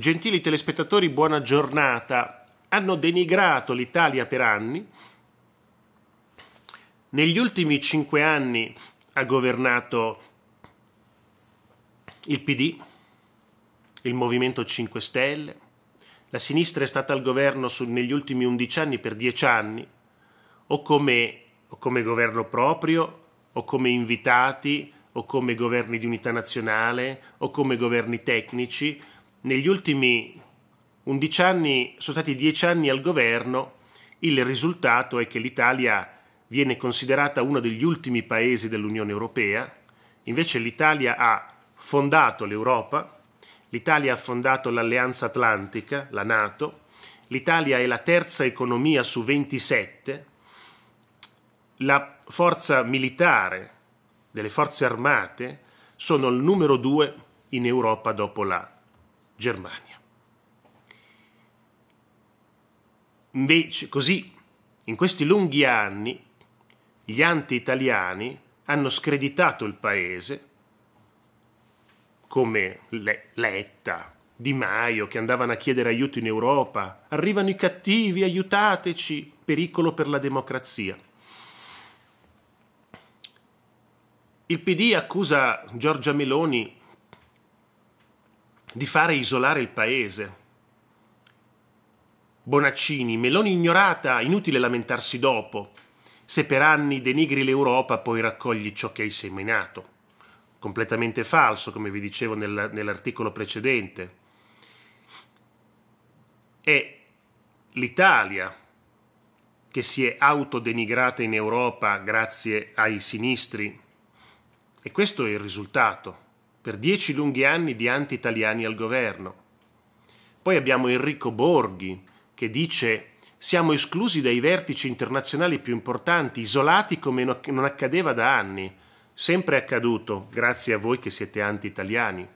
Gentili telespettatori, buona giornata. Hanno denigrato l'Italia per anni. Negli ultimi cinque anni ha governato il PD, il Movimento 5 Stelle. La sinistra è stata al governo su, negli ultimi undici anni per dieci anni, o come, o come governo proprio, o come invitati, o come governi di unità nazionale, o come governi tecnici, negli ultimi 11 anni, sono stati 10 anni al governo, il risultato è che l'Italia viene considerata uno degli ultimi paesi dell'Unione Europea, invece l'Italia ha fondato l'Europa, l'Italia ha fondato l'Alleanza Atlantica, la Nato, l'Italia è la terza economia su 27, la forza militare delle forze armate sono il numero due in Europa dopo la Germania. Invece, così, in questi lunghi anni, gli anti-italiani hanno screditato il paese, come Letta, Di Maio, che andavano a chiedere aiuto in Europa, arrivano i cattivi, aiutateci, pericolo per la democrazia. Il PD accusa Giorgia Meloni di fare isolare il paese. Bonaccini, Meloni ignorata, inutile lamentarsi dopo. Se per anni denigri l'Europa, poi raccogli ciò che hai seminato. Completamente falso, come vi dicevo nel, nell'articolo precedente. È l'Italia che si è autodenigrata in Europa grazie ai sinistri. E questo è il risultato per dieci lunghi anni di anti-italiani al governo. Poi abbiamo Enrico Borghi, che dice siamo esclusi dai vertici internazionali più importanti, isolati come non accadeva da anni. Sempre accaduto, grazie a voi che siete anti-italiani.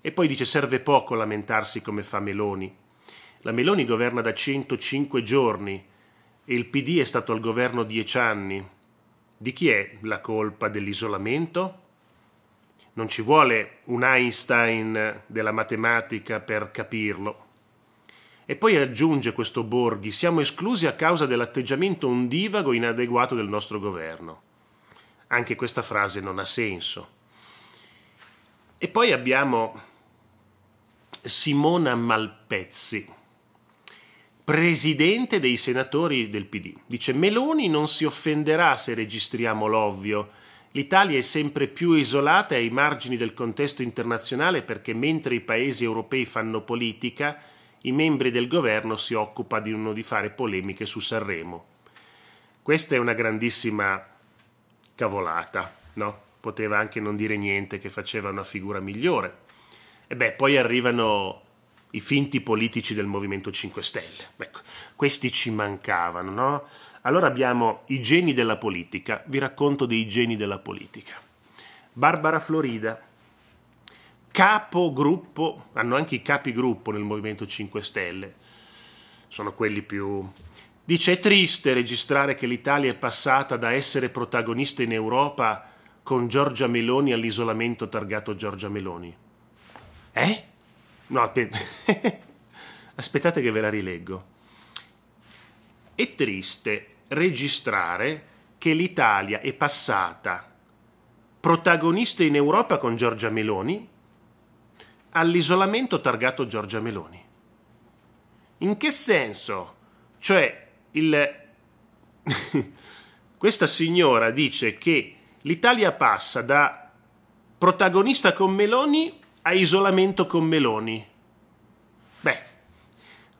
E poi dice serve poco lamentarsi come fa Meloni. La Meloni governa da 105 giorni e il PD è stato al governo 10 anni. Di chi è la colpa dell'isolamento? Non ci vuole un Einstein della matematica per capirlo. E poi aggiunge questo Borghi, siamo esclusi a causa dell'atteggiamento ondivago e inadeguato del nostro governo. Anche questa frase non ha senso. E poi abbiamo Simona Malpezzi, presidente dei senatori del PD. Dice Meloni non si offenderà se registriamo l'ovvio L'Italia è sempre più isolata e ai margini del contesto internazionale perché mentre i paesi europei fanno politica, i membri del governo si occupano di fare polemiche su Sanremo. Questa è una grandissima cavolata, no? Poteva anche non dire niente che faceva una figura migliore. E beh, poi arrivano i finti politici del Movimento 5 Stelle. Ecco, questi ci mancavano, no? Allora abbiamo i geni della politica, vi racconto dei geni della politica. Barbara Florida, capogruppo, hanno anche i capigruppo nel Movimento 5 Stelle, sono quelli più... Dice è triste registrare che l'Italia è passata da essere protagonista in Europa con Giorgia Meloni all'isolamento targato Giorgia Meloni. Eh? No, aspettate che ve la rileggo. È triste registrare che l'Italia è passata protagonista in Europa con Giorgia Meloni all'isolamento targato Giorgia Meloni. In che senso? Cioè, il... questa signora dice che l'Italia passa da protagonista con Meloni a isolamento con Meloni. Beh,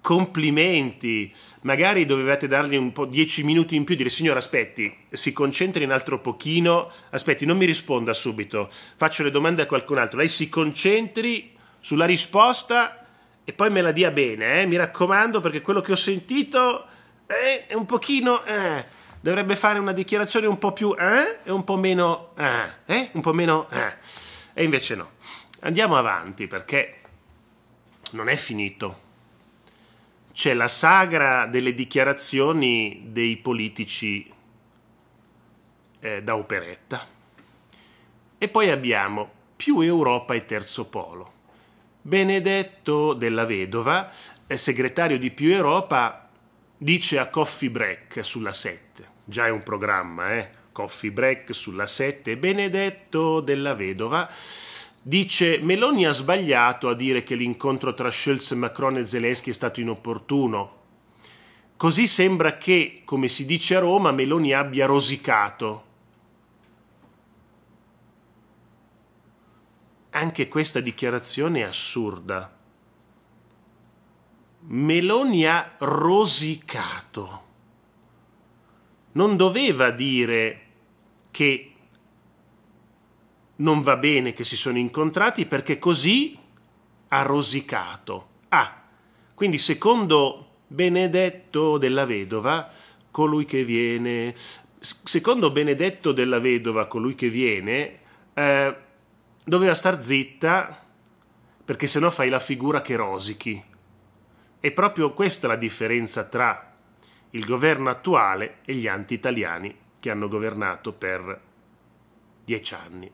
complimenti. Magari dovevate dargli un po' dieci minuti in più e dire signora aspetti, si concentri un altro pochino, aspetti, non mi risponda subito, faccio le domande a qualcun altro. Lei si concentri sulla risposta e poi me la dia bene, eh? mi raccomando, perché quello che ho sentito eh, è un pochino... Eh, dovrebbe fare una dichiarazione un po' più... Eh, e un po' meno... Eh, un po' meno... e invece no. Andiamo avanti perché non è finito. C'è la sagra delle dichiarazioni dei politici eh, da operetta. E poi abbiamo più Europa e terzo polo. Benedetto della Vedova, eh, segretario di più Europa, dice a Coffee Break sulla 7, già è un programma, eh? Coffee Break sulla 7, Benedetto della Vedova Dice Meloni ha sbagliato a dire che l'incontro tra Scholz, Macron e Zelensky è stato inopportuno. Così sembra che, come si dice a Roma, Meloni abbia rosicato. Anche questa dichiarazione è assurda. Meloni ha rosicato. Non doveva dire che non va bene che si sono incontrati perché così ha rosicato. Ah, quindi secondo Benedetto della vedova, colui che viene, secondo Benedetto della vedova, colui che viene, eh, doveva star zitta perché sennò fai la figura che rosichi. È proprio questa la differenza tra il governo attuale e gli anti-italiani che hanno governato per dieci anni.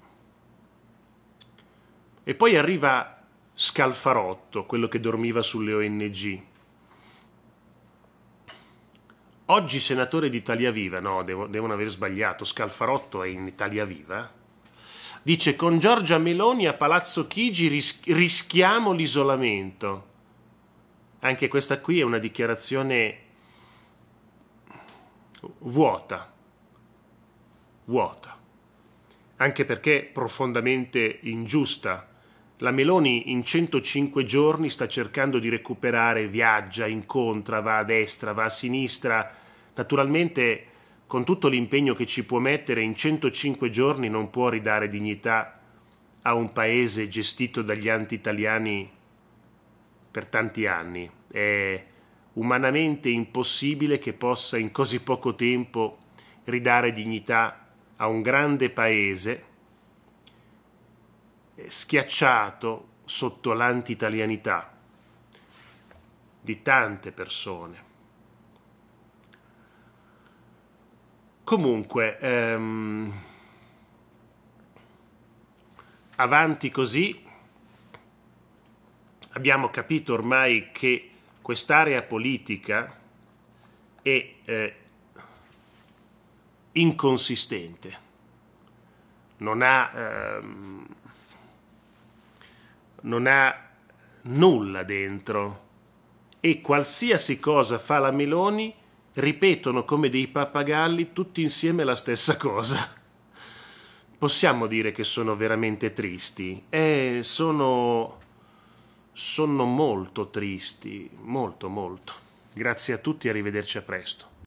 E poi arriva Scalfarotto, quello che dormiva sulle ONG. Oggi senatore di Italia Viva, no, devo, devono aver sbagliato, Scalfarotto è in Italia Viva. Dice con Giorgia Meloni a Palazzo Chigi rischiamo l'isolamento. Anche questa qui è una dichiarazione vuota, vuota, anche perché profondamente ingiusta la Meloni in 105 giorni sta cercando di recuperare, viaggia, incontra, va a destra, va a sinistra. Naturalmente, con tutto l'impegno che ci può mettere, in 105 giorni non può ridare dignità a un paese gestito dagli anti-italiani per tanti anni. È umanamente impossibile che possa in così poco tempo ridare dignità a un grande paese eh, schiacciato sotto l'anti-italianità di tante persone. Comunque, ehm, avanti così, abbiamo capito ormai che quest'area politica è eh, inconsistente, non ha... Ehm, non ha nulla dentro e qualsiasi cosa fa la Meloni ripetono come dei pappagalli tutti insieme la stessa cosa. Possiamo dire che sono veramente tristi. Eh, sono... sono molto tristi, molto molto. Grazie a tutti e arrivederci a presto.